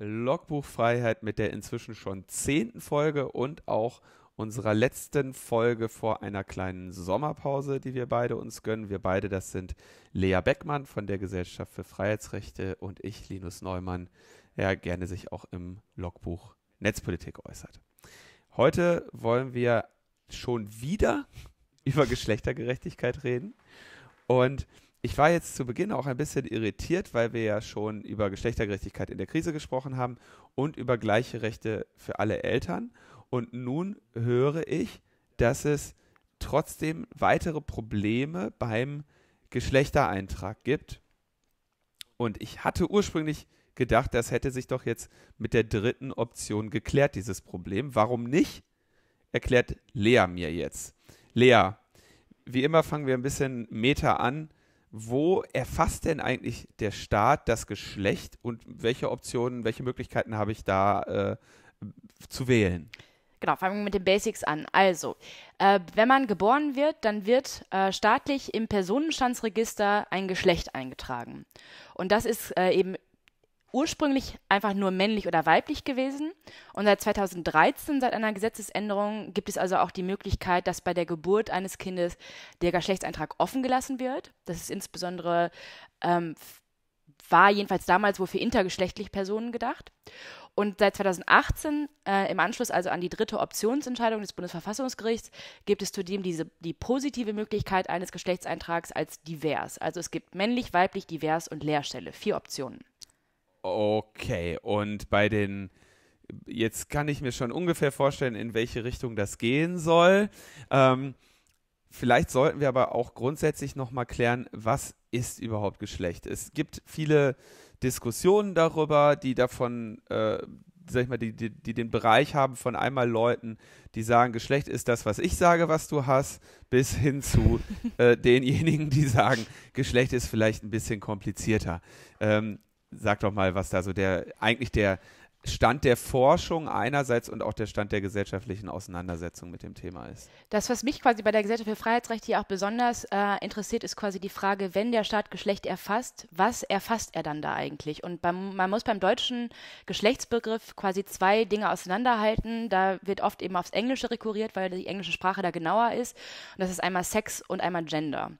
Logbuchfreiheit mit der inzwischen schon zehnten Folge und auch unserer letzten Folge vor einer kleinen Sommerpause, die wir beide uns gönnen. Wir beide, das sind Lea Beckmann von der Gesellschaft für Freiheitsrechte und ich, Linus Neumann, der gerne sich auch im Logbuch Netzpolitik äußert. Heute wollen wir schon wieder über Geschlechtergerechtigkeit reden und ich war jetzt zu Beginn auch ein bisschen irritiert, weil wir ja schon über Geschlechtergerechtigkeit in der Krise gesprochen haben und über gleiche Rechte für alle Eltern. Und nun höre ich, dass es trotzdem weitere Probleme beim Geschlechtereintrag gibt. Und ich hatte ursprünglich gedacht, das hätte sich doch jetzt mit der dritten Option geklärt, dieses Problem. Warum nicht? Erklärt Lea mir jetzt. Lea, wie immer fangen wir ein bisschen Meta an wo erfasst denn eigentlich der Staat das Geschlecht und welche Optionen, welche Möglichkeiten habe ich da äh, zu wählen? Genau, fangen wir mit den Basics an. Also, äh, wenn man geboren wird, dann wird äh, staatlich im Personenstandsregister ein Geschlecht eingetragen. Und das ist äh, eben ursprünglich einfach nur männlich oder weiblich gewesen. Und seit 2013, seit einer Gesetzesänderung, gibt es also auch die Möglichkeit, dass bei der Geburt eines Kindes der Geschlechtseintrag offen gelassen wird. Das ist insbesondere, ähm, war jedenfalls damals wohl für intergeschlechtliche Personen gedacht. Und seit 2018, äh, im Anschluss also an die dritte Optionsentscheidung des Bundesverfassungsgerichts, gibt es zudem diese, die positive Möglichkeit eines Geschlechtseintrags als divers. Also es gibt männlich, weiblich, divers und Leerstelle. Vier Optionen. Okay, und bei den jetzt kann ich mir schon ungefähr vorstellen, in welche Richtung das gehen soll. Ähm, vielleicht sollten wir aber auch grundsätzlich nochmal klären, was ist überhaupt Geschlecht? Es gibt viele Diskussionen darüber, die davon, äh, sag ich mal, die, die, die den Bereich haben von einmal Leuten, die sagen, Geschlecht ist das, was ich sage, was du hast, bis hin zu äh, denjenigen, die sagen, Geschlecht ist vielleicht ein bisschen komplizierter. Ähm, sag doch mal, was da so der, eigentlich der Stand der Forschung einerseits und auch der Stand der gesellschaftlichen Auseinandersetzung mit dem Thema ist. Das, was mich quasi bei der Gesellschaft für Freiheitsrechte hier auch besonders äh, interessiert, ist quasi die Frage, wenn der Staat Geschlecht erfasst, was erfasst er dann da eigentlich? Und beim, man muss beim deutschen Geschlechtsbegriff quasi zwei Dinge auseinanderhalten. Da wird oft eben aufs Englische rekurriert, weil die englische Sprache da genauer ist. Und das ist einmal Sex und einmal Gender.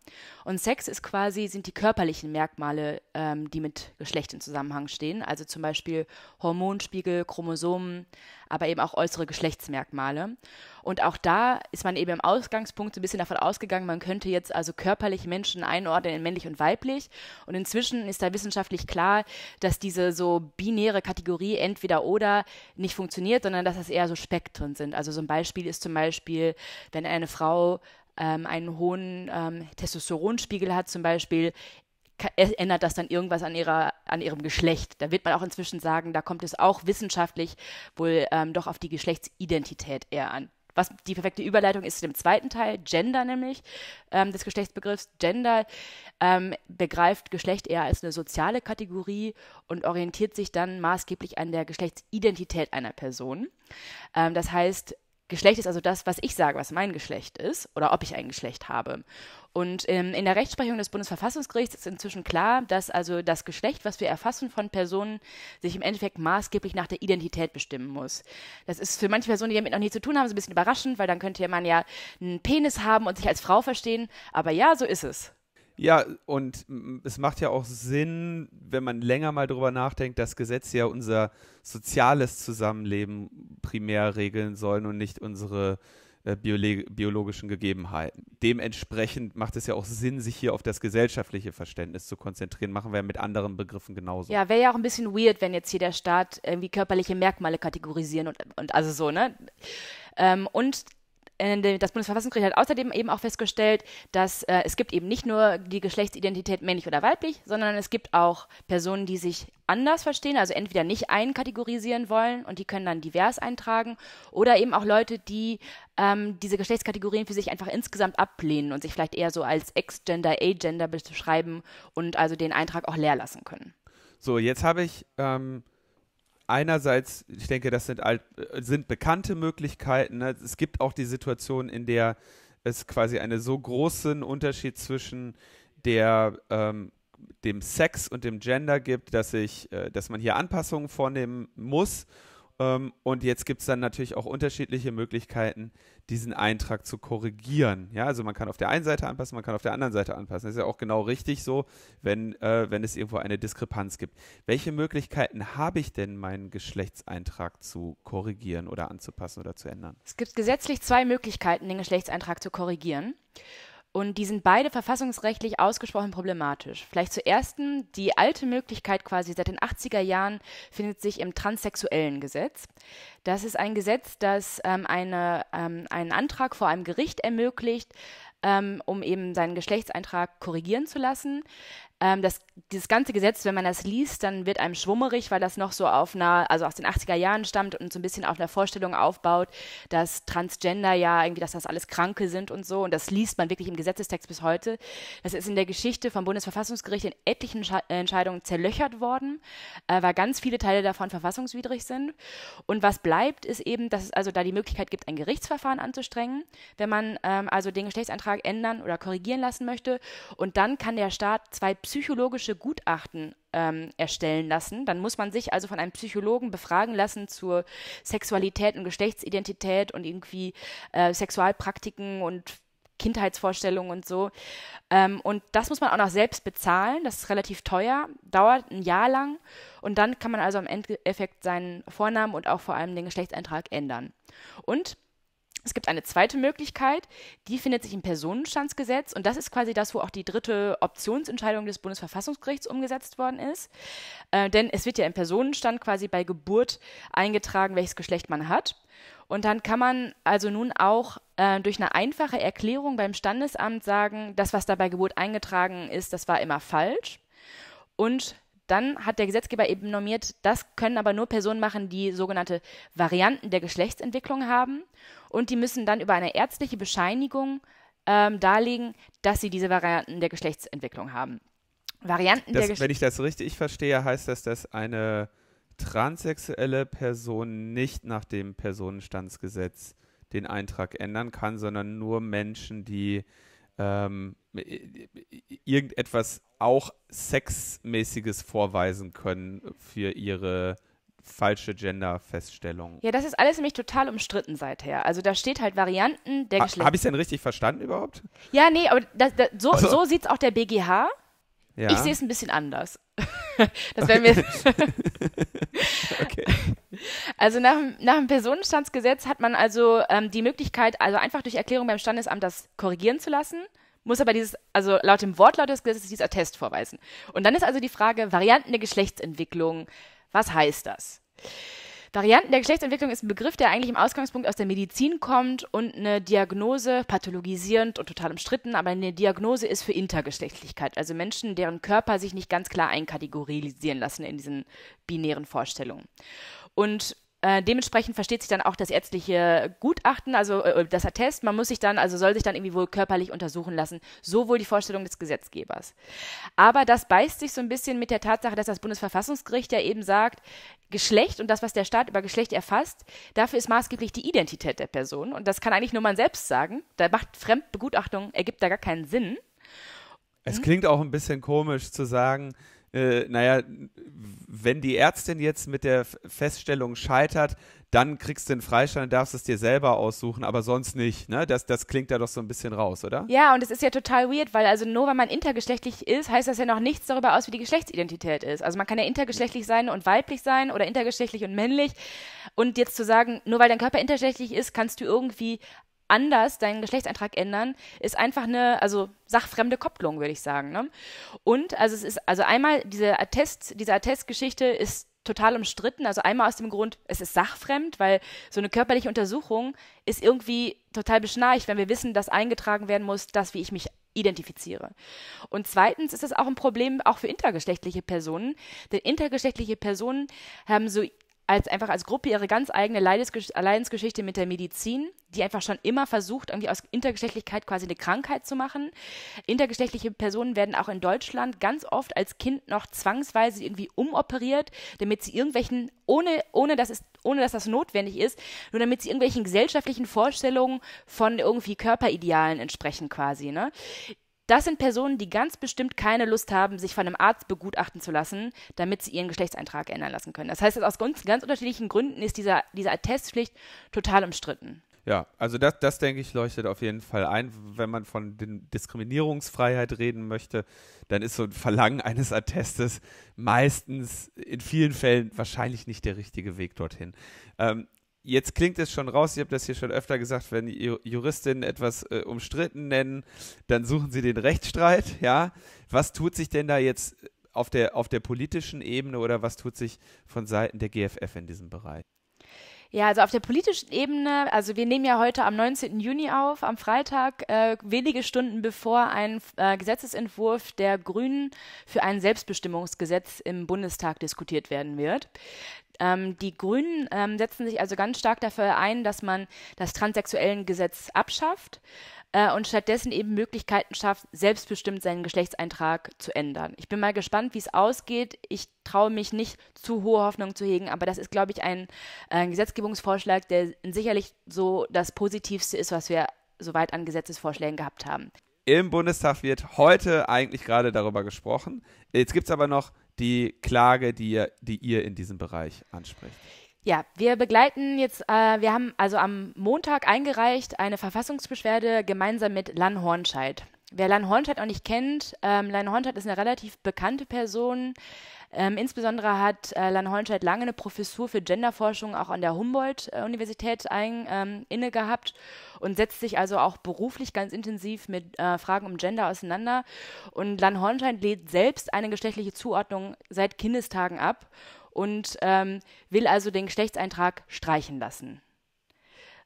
Und Sex ist quasi, sind die körperlichen Merkmale, ähm, die mit Geschlecht in Zusammenhang stehen. Also zum Beispiel Hormonspiegel Hormonspiegel, Chromosomen, aber eben auch äußere Geschlechtsmerkmale. Und auch da ist man eben im Ausgangspunkt so ein bisschen davon ausgegangen, man könnte jetzt also körperlich Menschen einordnen in männlich und weiblich. Und inzwischen ist da wissenschaftlich klar, dass diese so binäre Kategorie entweder oder nicht funktioniert, sondern dass das eher so Spektren sind. Also so ein Beispiel ist zum Beispiel, wenn eine Frau ähm, einen hohen ähm, Testosteronspiegel hat zum Beispiel, ändert das dann irgendwas an, ihrer, an ihrem Geschlecht. Da wird man auch inzwischen sagen, da kommt es auch wissenschaftlich wohl ähm, doch auf die Geschlechtsidentität eher an. Was die perfekte Überleitung ist zu dem zweiten Teil, Gender nämlich, ähm, des Geschlechtsbegriffs. Gender ähm, begreift Geschlecht eher als eine soziale Kategorie und orientiert sich dann maßgeblich an der Geschlechtsidentität einer Person. Ähm, das heißt, Geschlecht ist also das, was ich sage, was mein Geschlecht ist oder ob ich ein Geschlecht habe. Und ähm, in der Rechtsprechung des Bundesverfassungsgerichts ist inzwischen klar, dass also das Geschlecht, was wir erfassen von Personen, sich im Endeffekt maßgeblich nach der Identität bestimmen muss. Das ist für manche Personen, die damit noch nie zu tun haben, so ein bisschen überraschend, weil dann könnte man ja einen Penis haben und sich als Frau verstehen. Aber ja, so ist es. Ja, und es macht ja auch Sinn, wenn man länger mal drüber nachdenkt, dass Gesetze ja unser soziales Zusammenleben primär regeln sollen und nicht unsere äh, biologischen Gegebenheiten. Dementsprechend macht es ja auch Sinn, sich hier auf das gesellschaftliche Verständnis zu konzentrieren. Machen wir mit anderen Begriffen genauso. Ja, wäre ja auch ein bisschen weird, wenn jetzt hier der Staat irgendwie körperliche Merkmale kategorisieren und, und also so, ne? Ähm, und äh, das Bundesverfassungsgericht hat außerdem eben auch festgestellt, dass äh, es gibt eben nicht nur die Geschlechtsidentität männlich oder weiblich, sondern es gibt auch Personen, die sich anders verstehen, also entweder nicht einkategorisieren wollen und die können dann divers eintragen oder eben auch Leute, die ähm, diese Geschlechtskategorien für sich einfach insgesamt ablehnen und sich vielleicht eher so als Ex-Gender, A-Gender beschreiben und also den Eintrag auch leer lassen können. So, jetzt habe ich ähm, einerseits, ich denke, das sind, alt, äh, sind bekannte Möglichkeiten. Ne? Es gibt auch die Situation, in der es quasi einen so großen Unterschied zwischen der ähm, dem Sex und dem Gender gibt, dass ich, äh, dass man hier Anpassungen vornehmen muss. Ähm, und jetzt gibt es dann natürlich auch unterschiedliche Möglichkeiten, diesen Eintrag zu korrigieren. Ja, also man kann auf der einen Seite anpassen, man kann auf der anderen Seite anpassen. Das ist ja auch genau richtig so, wenn, äh, wenn es irgendwo eine Diskrepanz gibt. Welche Möglichkeiten habe ich denn, meinen Geschlechtseintrag zu korrigieren oder anzupassen oder zu ändern? Es gibt gesetzlich zwei Möglichkeiten, den Geschlechtseintrag zu korrigieren. Und die sind beide verfassungsrechtlich ausgesprochen problematisch. Vielleicht zuerst, die alte Möglichkeit quasi seit den 80er Jahren findet sich im transsexuellen Gesetz. Das ist ein Gesetz, das ähm, eine, ähm, einen Antrag vor einem Gericht ermöglicht, ähm, um eben seinen Geschlechtseintrag korrigieren zu lassen ähm, das, dieses ganze Gesetz, wenn man das liest, dann wird einem schwummerig, weil das noch so auf einer, also aus den 80er Jahren stammt und so ein bisschen auf einer Vorstellung aufbaut, dass Transgender ja irgendwie, dass das alles Kranke sind und so. Und das liest man wirklich im Gesetzestext bis heute. Das ist in der Geschichte vom Bundesverfassungsgericht in etlichen Sche Entscheidungen zerlöchert worden, äh, weil ganz viele Teile davon verfassungswidrig sind. Und was bleibt, ist eben, dass es also da die Möglichkeit gibt, ein Gerichtsverfahren anzustrengen, wenn man ähm, also den Geschlechtsantrag ändern oder korrigieren lassen möchte. Und dann kann der Staat zwei Psy psychologische Gutachten ähm, erstellen lassen. Dann muss man sich also von einem Psychologen befragen lassen zur Sexualität und Geschlechtsidentität und irgendwie äh, Sexualpraktiken und Kindheitsvorstellungen und so. Ähm, und das muss man auch noch selbst bezahlen. Das ist relativ teuer, dauert ein Jahr lang. Und dann kann man also im Endeffekt seinen Vornamen und auch vor allem den Geschlechtseintrag ändern. Und es gibt eine zweite Möglichkeit, die findet sich im Personenstandsgesetz und das ist quasi das, wo auch die dritte Optionsentscheidung des Bundesverfassungsgerichts umgesetzt worden ist. Äh, denn es wird ja im Personenstand quasi bei Geburt eingetragen, welches Geschlecht man hat. Und dann kann man also nun auch äh, durch eine einfache Erklärung beim Standesamt sagen, das, was da bei Geburt eingetragen ist, das war immer falsch. Und dann hat der Gesetzgeber eben normiert, das können aber nur Personen machen, die sogenannte Varianten der Geschlechtsentwicklung haben. Und die müssen dann über eine ärztliche Bescheinigung ähm, darlegen, dass sie diese Varianten der Geschlechtsentwicklung haben. Varianten das, der Gesch Wenn ich das richtig verstehe, heißt das, dass eine transsexuelle Person nicht nach dem Personenstandsgesetz den Eintrag ändern kann, sondern nur Menschen, die ähm, irgendetwas auch Sexmäßiges vorweisen können für ihre falsche Gender-Feststellung. Ja, das ist alles nämlich total umstritten seither. Also da steht halt Varianten der ha, Geschlechter. Habe ich es denn richtig verstanden überhaupt? Ja, nee, aber das, das, so, also. so sieht es auch der BGH. Ja. Ich sehe es ein bisschen anders. das werden wir. okay. Also nach, nach dem Personenstandsgesetz hat man also ähm, die Möglichkeit, also einfach durch Erklärung beim Standesamt das korrigieren zu lassen muss aber dieses, also laut dem Wortlaut des Gesetzes, dieses Attest vorweisen. Und dann ist also die Frage, Varianten der Geschlechtsentwicklung, was heißt das? Varianten der Geschlechtsentwicklung ist ein Begriff, der eigentlich im Ausgangspunkt aus der Medizin kommt und eine Diagnose, pathologisierend und total umstritten, aber eine Diagnose ist für Intergeschlechtlichkeit, also Menschen, deren Körper sich nicht ganz klar einkategorisieren lassen in diesen binären Vorstellungen. Und äh, dementsprechend versteht sich dann auch das ärztliche Gutachten, also äh, äh, das Attest. Man muss sich dann, also soll sich dann irgendwie wohl körperlich untersuchen lassen. So wohl die Vorstellung des Gesetzgebers. Aber das beißt sich so ein bisschen mit der Tatsache, dass das Bundesverfassungsgericht ja eben sagt, Geschlecht und das, was der Staat über Geschlecht erfasst, dafür ist maßgeblich die Identität der Person. Und das kann eigentlich nur man selbst sagen. Da macht Fremdbegutachtung, ergibt da gar keinen Sinn. Es hm? klingt auch ein bisschen komisch zu sagen, äh, naja, wenn die Ärztin jetzt mit der Feststellung scheitert, dann kriegst du den Freischein und darfst es dir selber aussuchen, aber sonst nicht. Ne? Das, das klingt da doch so ein bisschen raus, oder? Ja, und es ist ja total weird, weil also nur weil man intergeschlechtlich ist, heißt das ja noch nichts darüber aus, wie die Geschlechtsidentität ist. Also man kann ja intergeschlechtlich sein und weiblich sein oder intergeschlechtlich und männlich. Und jetzt zu sagen, nur weil dein Körper intergeschlechtlich ist, kannst du irgendwie anders deinen Geschlechtseintrag ändern, ist einfach eine, also sachfremde Kopplung, würde ich sagen. Ne? Und also es ist, also einmal diese Attest, diese Attestgeschichte ist total umstritten. Also einmal aus dem Grund, es ist sachfremd, weil so eine körperliche Untersuchung ist irgendwie total beschnarcht, wenn wir wissen, dass eingetragen werden muss, dass wie ich mich identifiziere. Und zweitens ist es auch ein Problem auch für intergeschlechtliche Personen, denn intergeschlechtliche Personen haben so als einfach als Gruppe ihre ganz eigene Leidensgeschichte mit der Medizin die einfach schon immer versucht, irgendwie aus Intergeschlechtlichkeit quasi eine Krankheit zu machen. Intergeschlechtliche Personen werden auch in Deutschland ganz oft als Kind noch zwangsweise irgendwie umoperiert, damit sie irgendwelchen, ohne, ohne, dass, es, ohne dass das notwendig ist, nur damit sie irgendwelchen gesellschaftlichen Vorstellungen von irgendwie Körperidealen entsprechen quasi. Ne? Das sind Personen, die ganz bestimmt keine Lust haben, sich von einem Arzt begutachten zu lassen, damit sie ihren Geschlechtseintrag ändern lassen können. Das heißt, aus ganz, unterschiedlichen Gründen ist dieser, diese Attestpflicht total umstritten. Ja, also das, das denke ich, leuchtet auf jeden Fall ein. Wenn man von Diskriminierungsfreiheit reden möchte, dann ist so ein Verlangen eines Attestes meistens in vielen Fällen wahrscheinlich nicht der richtige Weg dorthin. Ähm, jetzt klingt es schon raus, ich habe das hier schon öfter gesagt, wenn Juristinnen etwas äh, umstritten nennen, dann suchen sie den Rechtsstreit, ja. Was tut sich denn da jetzt auf der, auf der politischen Ebene oder was tut sich von Seiten der GFF in diesem Bereich? Ja, also auf der politischen Ebene, also wir nehmen ja heute am 19. Juni auf, am Freitag, äh, wenige Stunden bevor ein äh, Gesetzesentwurf der Grünen für ein Selbstbestimmungsgesetz im Bundestag diskutiert werden wird ähm, die Grünen ähm, setzen sich also ganz stark dafür ein, dass man das transsexuellen Gesetz abschafft äh, und stattdessen eben Möglichkeiten schafft, selbstbestimmt seinen Geschlechtseintrag zu ändern. Ich bin mal gespannt, wie es ausgeht. Ich traue mich nicht, zu hohe Hoffnungen zu hegen, aber das ist, glaube ich, ein, ein äh, Gesetzgebungsvorschlag, der sicherlich so das Positivste ist, was wir soweit an Gesetzesvorschlägen gehabt haben. Im Bundestag wird heute eigentlich gerade darüber gesprochen. Jetzt gibt es aber noch die Klage, die ihr, die ihr in diesem Bereich anspricht. Ja, wir begleiten jetzt, äh, wir haben also am Montag eingereicht eine Verfassungsbeschwerde gemeinsam mit Lan Hornscheid. Wer Lan Hornscheid noch nicht kennt, ähm, Lan Hornstedt ist eine relativ bekannte Person. Ähm, insbesondere hat äh, Lan Hornstedt lange eine Professur für Genderforschung auch an der Humboldt-Universität ein, ähm, inne gehabt und setzt sich also auch beruflich ganz intensiv mit äh, Fragen um Gender auseinander. Und Lan Hornscheid lädt selbst eine geschlechtliche Zuordnung seit Kindestagen ab und ähm, will also den Geschlechtseintrag streichen lassen.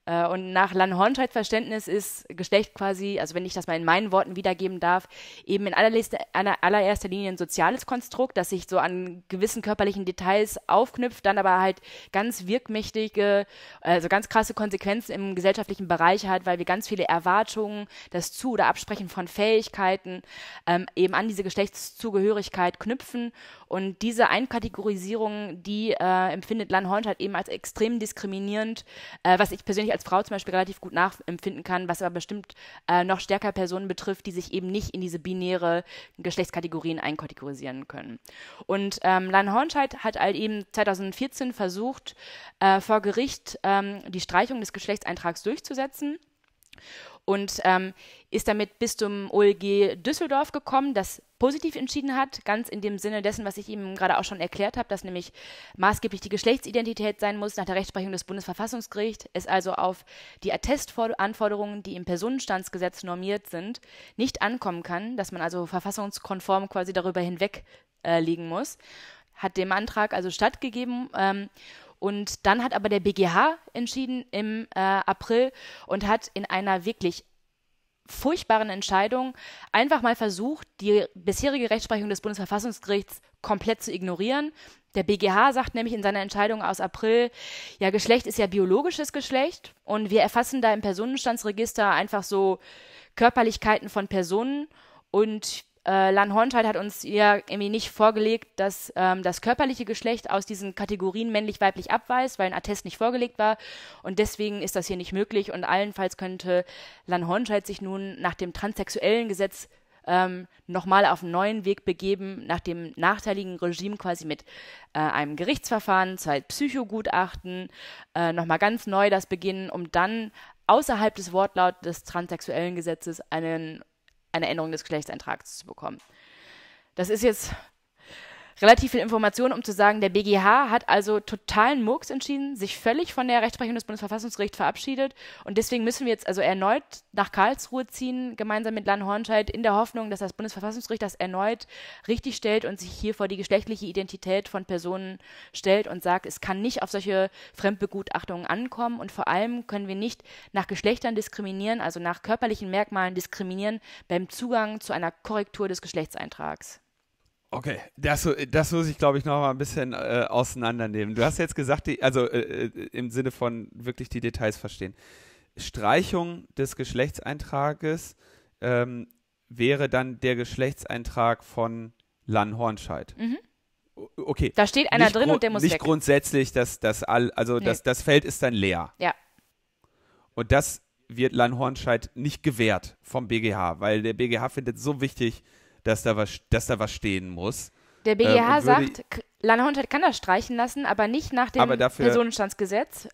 Äh, und nach lan hornscheid verständnis ist Geschlecht quasi, also wenn ich das mal in meinen Worten wiedergeben darf, eben in allererster, allererster Linie ein soziales Konstrukt, das sich so an gewissen körperlichen Details aufknüpft, dann aber halt ganz wirkmächtige, also ganz krasse Konsequenzen im gesellschaftlichen Bereich hat, weil wir ganz viele Erwartungen, das Zu- oder Absprechen von Fähigkeiten ähm, eben an diese Geschlechtszugehörigkeit knüpfen. Und diese Einkategorisierung, die äh, empfindet Lan Hornscheid eben als extrem diskriminierend, äh, was ich persönlich als Frau zum Beispiel relativ gut nachempfinden kann, was aber bestimmt äh, noch stärker Personen betrifft, die sich eben nicht in diese binäre Geschlechtskategorien einkategorisieren können. Und ähm, Lan Hornscheid hat halt eben 2014 versucht, äh, vor Gericht ähm, die Streichung des Geschlechtseintrags durchzusetzen und ähm, ist damit bis zum OLG Düsseldorf gekommen. Das positiv entschieden hat, ganz in dem Sinne dessen, was ich ihm gerade auch schon erklärt habe, dass nämlich maßgeblich die Geschlechtsidentität sein muss nach der Rechtsprechung des Bundesverfassungsgerichts, es also auf die Attestanforderungen, die im Personenstandsgesetz normiert sind, nicht ankommen kann, dass man also verfassungskonform quasi darüber hinweg äh, liegen muss, hat dem Antrag also stattgegeben. Ähm, und dann hat aber der BGH entschieden im äh, April und hat in einer wirklich furchtbaren Entscheidung einfach mal versucht, die bisherige Rechtsprechung des Bundesverfassungsgerichts komplett zu ignorieren. Der BGH sagt nämlich in seiner Entscheidung aus April, ja, Geschlecht ist ja biologisches Geschlecht und wir erfassen da im Personenstandsregister einfach so Körperlichkeiten von Personen und äh, Lan Hornscheid hat uns ja irgendwie nicht vorgelegt, dass ähm, das körperliche Geschlecht aus diesen Kategorien männlich-weiblich abweist, weil ein Attest nicht vorgelegt war. Und deswegen ist das hier nicht möglich. Und allenfalls könnte Lan Hornscheid sich nun nach dem transsexuellen Gesetz ähm, nochmal auf einen neuen Weg begeben, nach dem nachteiligen Regime quasi mit äh, einem Gerichtsverfahren, zwei Psychogutachten, äh, nochmal ganz neu das beginnen, um dann außerhalb des Wortlaut des transsexuellen Gesetzes einen eine Änderung des Geschlechtseintrags zu bekommen. Das ist jetzt relativ viel Information, um zu sagen, der BGH hat also totalen Murks entschieden, sich völlig von der Rechtsprechung des Bundesverfassungsgerichts verabschiedet. Und deswegen müssen wir jetzt also erneut nach Karlsruhe ziehen, gemeinsam mit Lan Hornscheid, in der Hoffnung, dass das Bundesverfassungsgericht das erneut richtig stellt und sich hier vor die geschlechtliche Identität von Personen stellt und sagt, es kann nicht auf solche Fremdbegutachtungen ankommen. Und vor allem können wir nicht nach Geschlechtern diskriminieren, also nach körperlichen Merkmalen diskriminieren beim Zugang zu einer Korrektur des Geschlechtseintrags. Okay, das, das muss ich, glaube ich, noch mal ein bisschen äh, auseinandernehmen. Du hast jetzt gesagt, die, also äh, äh im Sinne von wirklich die Details verstehen. Streichung des Geschlechtseintrages ähm, wäre dann der Geschlechtseintrag von Lan Hornscheid. Mhm. Okay. Da steht einer nicht drin und der muss nicht weg. Nicht grundsätzlich, dass das all, also nee. das, das Feld ist dann leer. Ja. Und das wird Lan Hornscheid nicht gewährt vom BGH, weil der BGH findet so wichtig, dass da was, dass da was stehen muss. Der BGH ähm, sagt, Lanhornstadt kann das streichen lassen, aber nicht nach dem dafür, Personenstandsgesetz,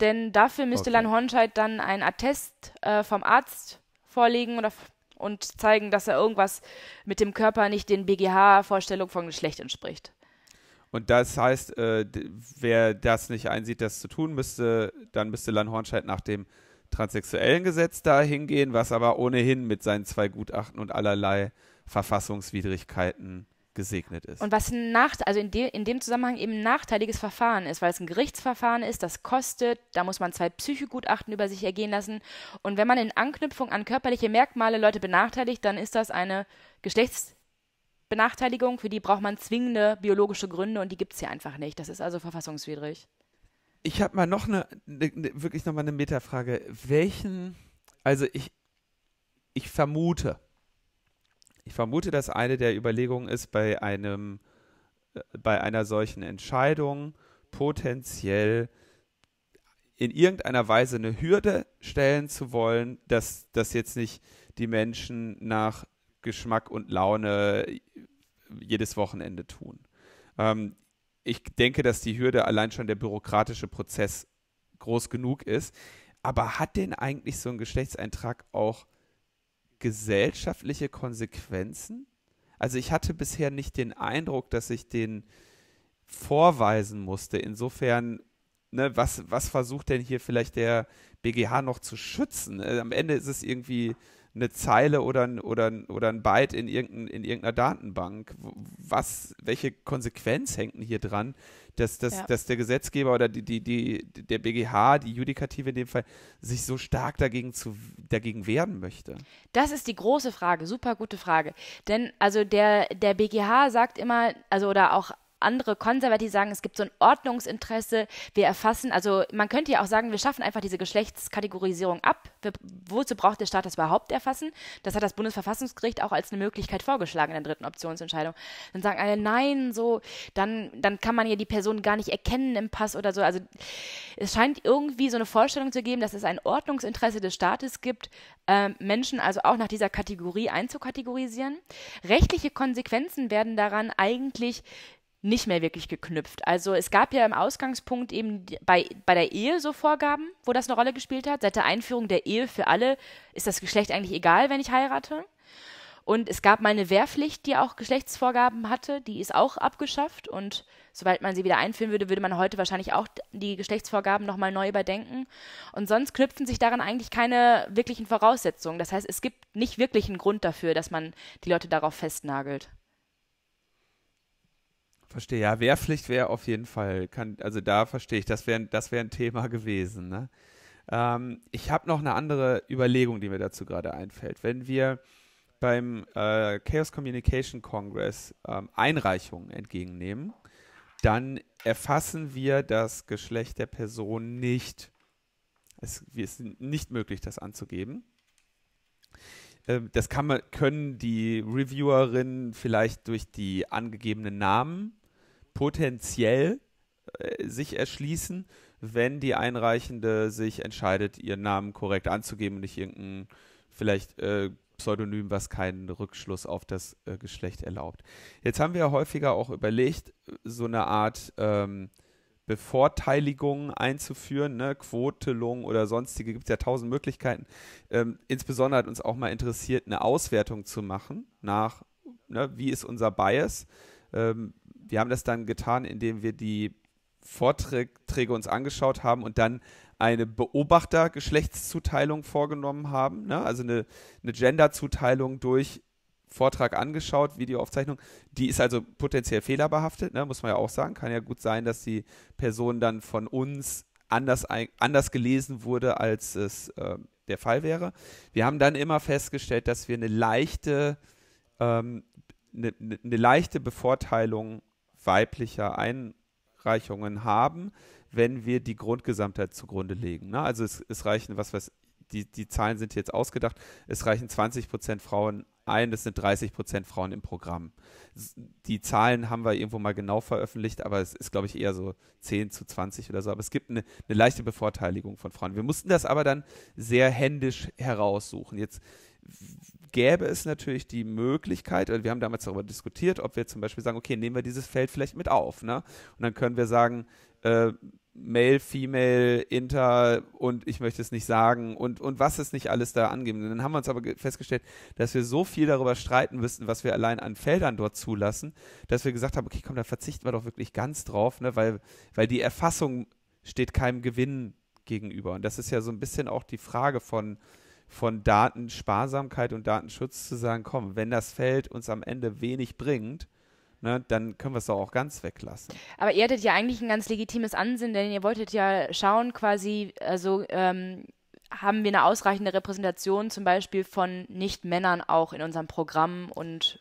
denn dafür müsste okay. Lanhornstadt halt dann ein Attest äh, vom Arzt vorlegen oder und zeigen, dass er irgendwas mit dem Körper nicht den BGH-Vorstellungen von Geschlecht entspricht. Und das heißt, äh, wer das nicht einsieht, das zu tun müsste, dann müsste Lanhornscheid halt nach dem transsexuellen Gesetz da hingehen, was aber ohnehin mit seinen zwei Gutachten und allerlei Verfassungswidrigkeiten gesegnet ist. Und was Nach also in, de in dem Zusammenhang eben ein nachteiliges Verfahren ist, weil es ein Gerichtsverfahren ist, das kostet, da muss man zwei Psychogutachten über sich ergehen lassen. Und wenn man in Anknüpfung an körperliche Merkmale Leute benachteiligt, dann ist das eine Geschlechtsbenachteiligung, für die braucht man zwingende biologische Gründe und die gibt es hier einfach nicht. Das ist also verfassungswidrig. Ich habe mal noch eine, ne, ne wirklich nochmal eine Metafrage. Welchen, also ich, ich vermute, ich vermute, dass eine der Überlegungen ist, bei, einem, äh, bei einer solchen Entscheidung potenziell in irgendeiner Weise eine Hürde stellen zu wollen, dass, dass jetzt nicht die Menschen nach Geschmack und Laune äh, jedes Wochenende tun. Ähm, ich denke, dass die Hürde allein schon der bürokratische Prozess groß genug ist. Aber hat denn eigentlich so ein Geschlechtseintrag auch gesellschaftliche Konsequenzen? Also ich hatte bisher nicht den Eindruck, dass ich den vorweisen musste. Insofern, ne, was, was versucht denn hier vielleicht der BGH noch zu schützen? Äh, am Ende ist es irgendwie eine Zeile oder ein, oder ein, oder ein Byte in, irgendein, in irgendeiner Datenbank. Was, welche Konsequenz hängt denn hier dran? dass, dass, ja. dass der Gesetzgeber oder die, die, die, der BGH, die Judikative in dem Fall, sich so stark dagegen, zu, dagegen wehren möchte? Das ist die große Frage, super gute Frage. Denn also der, der BGH sagt immer, also oder auch andere Konservative sagen, es gibt so ein Ordnungsinteresse. Wir erfassen, also man könnte ja auch sagen, wir schaffen einfach diese Geschlechtskategorisierung ab. Wir, wozu braucht der Staat das überhaupt erfassen? Das hat das Bundesverfassungsgericht auch als eine Möglichkeit vorgeschlagen in der dritten Optionsentscheidung. Dann sagen alle, nein, so, dann, dann kann man ja die Person gar nicht erkennen im Pass oder so. Also es scheint irgendwie so eine Vorstellung zu geben, dass es ein Ordnungsinteresse des Staates gibt, äh, Menschen also auch nach dieser Kategorie einzukategorisieren. Rechtliche Konsequenzen werden daran eigentlich nicht mehr wirklich geknüpft. Also es gab ja im Ausgangspunkt eben bei, bei der Ehe so Vorgaben, wo das eine Rolle gespielt hat. Seit der Einführung der Ehe für alle ist das Geschlecht eigentlich egal, wenn ich heirate. Und es gab mal eine Wehrpflicht, die auch Geschlechtsvorgaben hatte, die ist auch abgeschafft. Und sobald man sie wieder einführen würde, würde man heute wahrscheinlich auch die Geschlechtsvorgaben nochmal neu überdenken. Und sonst knüpfen sich daran eigentlich keine wirklichen Voraussetzungen. Das heißt, es gibt nicht wirklich einen Grund dafür, dass man die Leute darauf festnagelt. Verstehe, ja, Wehrpflicht wäre auf jeden Fall, kann, also da verstehe ich, das wäre das wär ein Thema gewesen. Ne? Ähm, ich habe noch eine andere Überlegung, die mir dazu gerade einfällt. Wenn wir beim äh, Chaos Communication Congress ähm, Einreichungen entgegennehmen, dann erfassen wir das Geschlecht der Person nicht. Es ist nicht möglich, das anzugeben. Ähm, das kann man, können die Reviewerinnen vielleicht durch die angegebenen Namen potenziell äh, sich erschließen, wenn die Einreichende sich entscheidet, ihren Namen korrekt anzugeben und nicht irgendein vielleicht äh, Pseudonym, was keinen Rückschluss auf das äh, Geschlecht erlaubt. Jetzt haben wir ja häufiger auch überlegt, so eine Art ähm, Bevorteiligung einzuführen, ne? Quotelung oder sonstige, gibt es ja tausend Möglichkeiten. Ähm, insbesondere hat uns auch mal interessiert, eine Auswertung zu machen nach, ne, wie ist unser Bias, ähm, wir haben das dann getan, indem wir die Vorträge uns angeschaut haben und dann eine Beobachter-Geschlechtszuteilung vorgenommen haben, ne? also eine, eine gender durch Vortrag angeschaut, Videoaufzeichnung. Die ist also potenziell fehlerbehaftet, ne? muss man ja auch sagen. Kann ja gut sein, dass die Person dann von uns anders, anders gelesen wurde, als es äh, der Fall wäre. Wir haben dann immer festgestellt, dass wir eine leichte, ähm, eine, eine leichte Bevorteilung weiblicher Einreichungen haben, wenn wir die Grundgesamtheit zugrunde legen. Ne? Also es, es, reichen, was weiß die, die Zahlen sind jetzt ausgedacht, es reichen 20 Prozent Frauen ein, das sind 30 Prozent Frauen im Programm. Die Zahlen haben wir irgendwo mal genau veröffentlicht, aber es ist, glaube ich, eher so 10 zu 20 oder so. Aber es gibt eine, eine leichte Bevorteiligung von Frauen. Wir mussten das aber dann sehr händisch heraussuchen. Jetzt gäbe es natürlich die Möglichkeit, also wir haben damals darüber diskutiert, ob wir zum Beispiel sagen, okay, nehmen wir dieses Feld vielleicht mit auf. Ne? Und dann können wir sagen, äh, Male, Female, Inter und ich möchte es nicht sagen und, und was es nicht alles da angeben. Und dann haben wir uns aber festgestellt, dass wir so viel darüber streiten müssten, was wir allein an Feldern dort zulassen, dass wir gesagt haben, okay, komm, da verzichten wir doch wirklich ganz drauf, ne? weil, weil die Erfassung steht keinem Gewinn gegenüber. Und das ist ja so ein bisschen auch die Frage von, von Datensparsamkeit und Datenschutz zu sagen, komm, wenn das Feld uns am Ende wenig bringt, ne, dann können wir es doch auch ganz weglassen. Aber ihr hattet ja eigentlich ein ganz legitimes Ansinnen, denn ihr wolltet ja schauen, quasi, also ähm, haben wir eine ausreichende Repräsentation zum Beispiel von Nicht-Männern auch in unserem Programm und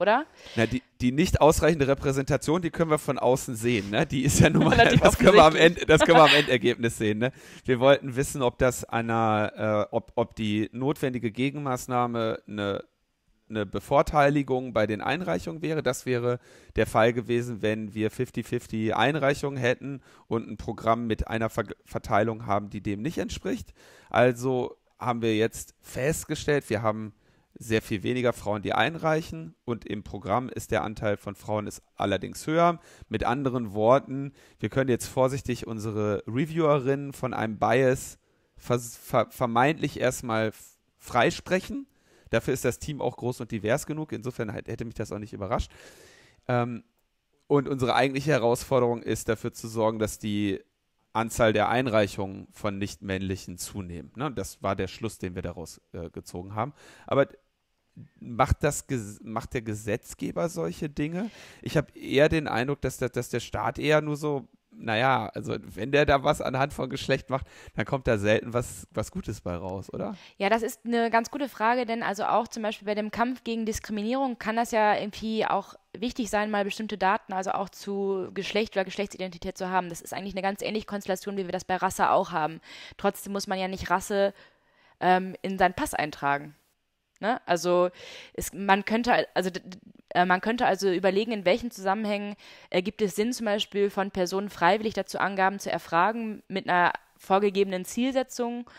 oder? Na, die, die nicht ausreichende Repräsentation, die können wir von außen sehen, ne? Die ist ja nun mal, das können, wir am End, das können wir am Endergebnis sehen, ne? Wir wollten wissen, ob das einer, äh, ob, ob die notwendige Gegenmaßnahme eine eine Bevorteiligung bei den Einreichungen wäre. Das wäre der Fall gewesen, wenn wir 50-50 Einreichungen hätten und ein Programm mit einer Ver Verteilung haben, die dem nicht entspricht. Also haben wir jetzt festgestellt, wir haben sehr viel weniger Frauen, die einreichen und im Programm ist der Anteil von Frauen ist allerdings höher. Mit anderen Worten, wir können jetzt vorsichtig unsere Reviewerinnen von einem Bias ver ver vermeintlich erstmal freisprechen. Dafür ist das Team auch groß und divers genug. Insofern hätte mich das auch nicht überrascht. Ähm, und unsere eigentliche Herausforderung ist, dafür zu sorgen, dass die Anzahl der Einreichungen von Nichtmännlichen zunimmt. Ne? Das war der Schluss, den wir daraus äh, gezogen haben. Aber macht, das, macht der Gesetzgeber solche Dinge? Ich habe eher den Eindruck, dass der, dass der Staat eher nur so, naja, also wenn der da was anhand von Geschlecht macht, dann kommt da selten was, was Gutes bei raus, oder? Ja, das ist eine ganz gute Frage, denn also auch zum Beispiel bei dem Kampf gegen Diskriminierung kann das ja irgendwie auch wichtig sein, mal bestimmte Daten, also auch zu Geschlecht oder Geschlechtsidentität zu haben. Das ist eigentlich eine ganz ähnliche Konstellation, wie wir das bei Rasse auch haben. Trotzdem muss man ja nicht Rasse ähm, in seinen Pass eintragen. Ne? Also es, man könnte also äh, man könnte also überlegen, in welchen Zusammenhängen äh, gibt es Sinn, zum Beispiel von Personen freiwillig dazu Angaben zu erfragen mit einer vorgegebenen Zielsetzung.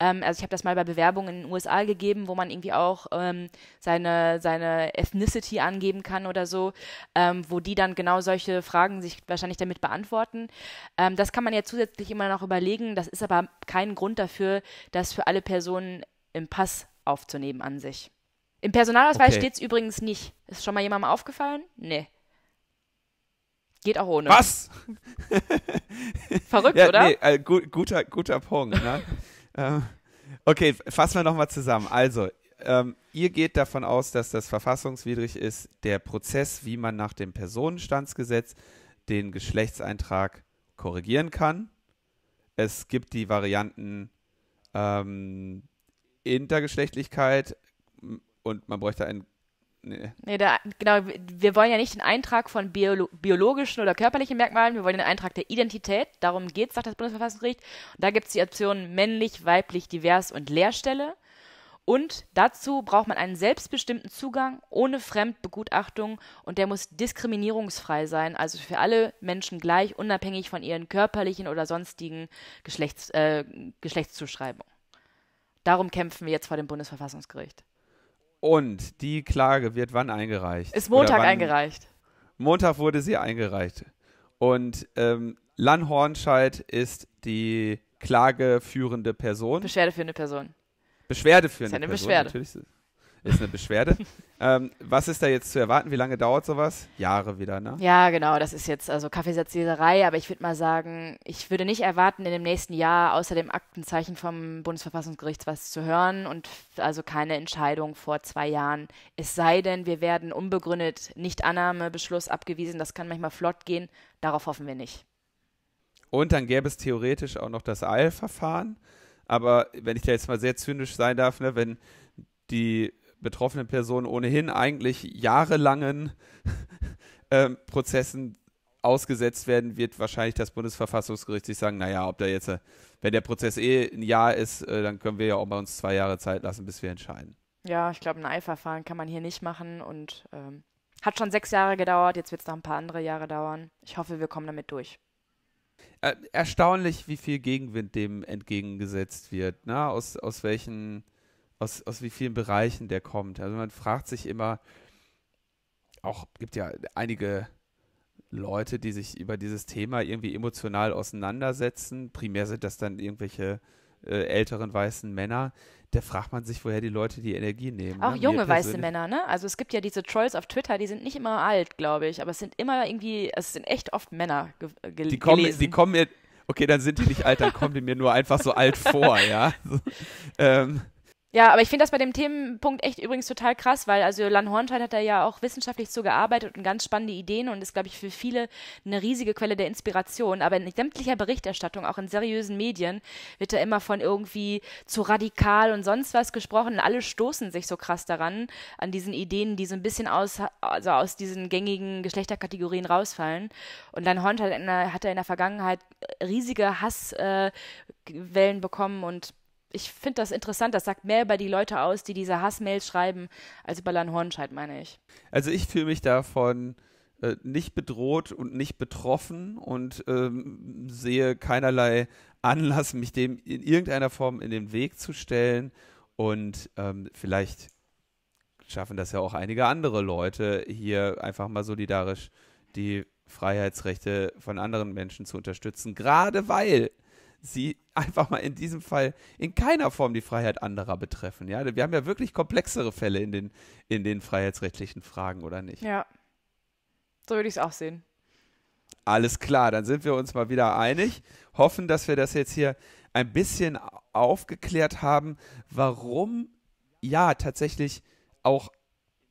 Ähm, also ich habe das mal bei Bewerbungen in den USA gegeben, wo man irgendwie auch ähm, seine seine Ethnicity angeben kann oder so, ähm, wo die dann genau solche Fragen sich wahrscheinlich damit beantworten. Ähm, das kann man ja zusätzlich immer noch überlegen. Das ist aber kein Grund dafür, dass für alle Personen im Pass aufzunehmen an sich. Im Personalausweis okay. steht es übrigens nicht. Ist schon mal jemandem aufgefallen? Nee. Geht auch ohne. Was? Verrückt, ja, oder? Nee, äh, gut, guter, guter Punkt. Ne? ähm, okay, fassen wir nochmal zusammen. Also, ähm, ihr geht davon aus, dass das verfassungswidrig ist, der Prozess, wie man nach dem Personenstandsgesetz den Geschlechtseintrag korrigieren kann. Es gibt die Varianten, ähm, Intergeschlechtlichkeit und man bräuchte einen. Nee. nee da, genau, wir wollen ja nicht den Eintrag von Biolo biologischen oder körperlichen Merkmalen, wir wollen den Eintrag der Identität. Darum geht es, sagt das Bundesverfassungsgericht. Und da gibt es die Optionen männlich, weiblich, divers und Leerstelle. Und dazu braucht man einen selbstbestimmten Zugang ohne Fremdbegutachtung und der muss diskriminierungsfrei sein, also für alle Menschen gleich, unabhängig von ihren körperlichen oder sonstigen Geschlechts, äh, Geschlechtszuschreibungen. Darum kämpfen wir jetzt vor dem Bundesverfassungsgericht. Und die Klage wird wann eingereicht? Ist Montag eingereicht. Montag wurde sie eingereicht. Und ähm, Lann-Hornscheid ist die klageführende Person. Beschwerdeführende Person. Beschwerdeführende Person. Das ist eine Person. Beschwerde. Natürlich ist eine Beschwerde. ähm, was ist da jetzt zu erwarten? Wie lange dauert sowas? Jahre wieder, ne? Ja, genau. Das ist jetzt also Kaffeesatzleserei, aber ich würde mal sagen, ich würde nicht erwarten, in dem nächsten Jahr außer dem Aktenzeichen vom Bundesverfassungsgericht was zu hören und also keine Entscheidung vor zwei Jahren. Es sei denn, wir werden unbegründet Nichtannahmebeschluss abgewiesen. Das kann manchmal flott gehen. Darauf hoffen wir nicht. Und dann gäbe es theoretisch auch noch das Eilverfahren. Aber wenn ich da jetzt mal sehr zynisch sein darf, ne, wenn die betroffene Person ohnehin eigentlich jahrelangen äh, Prozessen ausgesetzt werden, wird wahrscheinlich das Bundesverfassungsgericht sich sagen, naja, ob da jetzt, äh, wenn der Prozess eh ein Jahr ist, äh, dann können wir ja auch bei uns zwei Jahre Zeit lassen, bis wir entscheiden. Ja, ich glaube, ein Eilverfahren kann man hier nicht machen und ähm, hat schon sechs Jahre gedauert, jetzt wird es noch ein paar andere Jahre dauern. Ich hoffe, wir kommen damit durch. Äh, erstaunlich, wie viel Gegenwind dem entgegengesetzt wird, ne? aus, aus welchen aus, aus wie vielen Bereichen der kommt. Also man fragt sich immer, auch gibt ja einige Leute, die sich über dieses Thema irgendwie emotional auseinandersetzen. Primär sind das dann irgendwelche äh, älteren weißen Männer. Da fragt man sich, woher die Leute die Energie nehmen. Auch ne? junge weiße Männer, ne? Also es gibt ja diese Trolls auf Twitter, die sind nicht immer alt, glaube ich, aber es sind immer irgendwie, es sind echt oft Männer ge ge die kommen, gelesen. Die kommen mir, okay, dann sind die nicht alt, dann kommen die mir nur einfach so alt vor, ja. So, ähm, ja, aber ich finde das bei dem Themenpunkt echt übrigens total krass, weil also Lan Hornteil hat da ja auch wissenschaftlich so gearbeitet und ganz spannende Ideen und ist, glaube ich, für viele eine riesige Quelle der Inspiration. Aber in sämtlicher Berichterstattung, auch in seriösen Medien, wird da immer von irgendwie zu radikal und sonst was gesprochen. Und alle stoßen sich so krass daran, an diesen Ideen, die so ein bisschen aus, also aus diesen gängigen Geschlechterkategorien rausfallen. Und Lan Hornteil hat da in der Vergangenheit riesige Hasswellen äh, bekommen und ich finde das interessant, das sagt mehr über die Leute aus, die diese Hassmails schreiben, als über Lan Hornscheid, meine ich. Also ich fühle mich davon äh, nicht bedroht und nicht betroffen und ähm, sehe keinerlei Anlass, mich dem in irgendeiner Form in den Weg zu stellen. Und ähm, vielleicht schaffen das ja auch einige andere Leute, hier einfach mal solidarisch die Freiheitsrechte von anderen Menschen zu unterstützen, gerade weil sie einfach mal in diesem Fall in keiner Form die Freiheit anderer betreffen. Ja, wir haben ja wirklich komplexere Fälle in den, in den freiheitsrechtlichen Fragen, oder nicht? Ja. So würde ich es auch sehen. Alles klar, dann sind wir uns mal wieder einig. Hoffen, dass wir das jetzt hier ein bisschen aufgeklärt haben, warum ja tatsächlich auch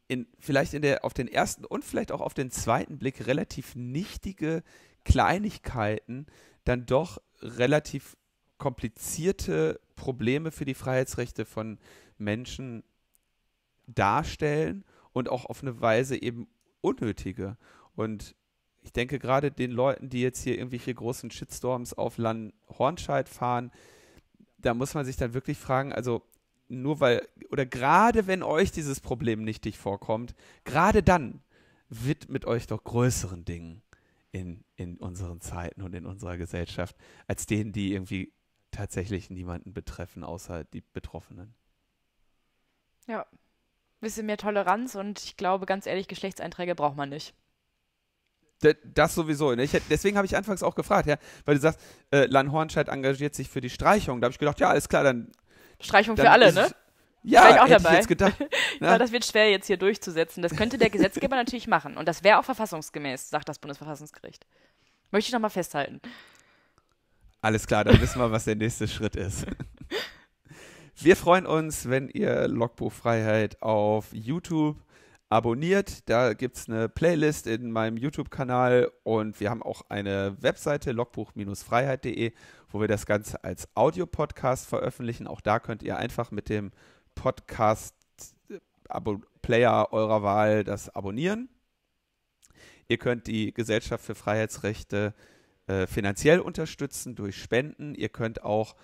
in, vielleicht in der, auf den ersten und vielleicht auch auf den zweiten Blick relativ nichtige Kleinigkeiten dann doch relativ komplizierte Probleme für die Freiheitsrechte von Menschen darstellen und auch auf eine Weise eben unnötige. Und ich denke gerade den Leuten, die jetzt hier irgendwelche großen Shitstorms auf Land Hornscheid fahren, da muss man sich dann wirklich fragen, also nur weil, oder gerade wenn euch dieses Problem nichtig vorkommt, gerade dann widmet euch doch größeren Dingen in, in unseren Zeiten und in unserer Gesellschaft, als denen, die irgendwie tatsächlich niemanden betreffen, außer die Betroffenen. Ja, ein bisschen mehr Toleranz und ich glaube, ganz ehrlich, Geschlechtseinträge braucht man nicht. Das sowieso. Ne? Hätte, deswegen habe ich anfangs auch gefragt, ja, weil du sagst, äh, Lan Hornscheid engagiert sich für die Streichung. Da habe ich gedacht, ja, alles klar, dann. Streichung dann für alle, ne? Ja, ich auch dabei. Ich jetzt gedacht. ja. ja, das wird schwer jetzt hier durchzusetzen. Das könnte der Gesetzgeber natürlich machen. Und das wäre auch verfassungsgemäß, sagt das Bundesverfassungsgericht. Möchte ich nochmal festhalten. Alles klar, dann wissen wir, was der nächste Schritt ist. Wir freuen uns, wenn ihr Logbuch Freiheit auf YouTube abonniert. Da gibt es eine Playlist in meinem YouTube-Kanal und wir haben auch eine Webseite logbuch-freiheit.de, wo wir das Ganze als Audiopodcast veröffentlichen. Auch da könnt ihr einfach mit dem Podcast-Player eurer Wahl das abonnieren. Ihr könnt die Gesellschaft für Freiheitsrechte äh, finanziell unterstützen durch Spenden. Ihr könnt auch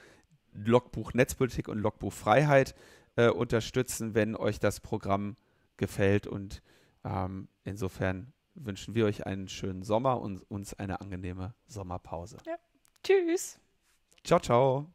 Logbuch Netzpolitik und Logbuch Freiheit äh, unterstützen, wenn euch das Programm gefällt. Und ähm, insofern wünschen wir euch einen schönen Sommer und uns eine angenehme Sommerpause. Ja. Tschüss. Ciao, ciao.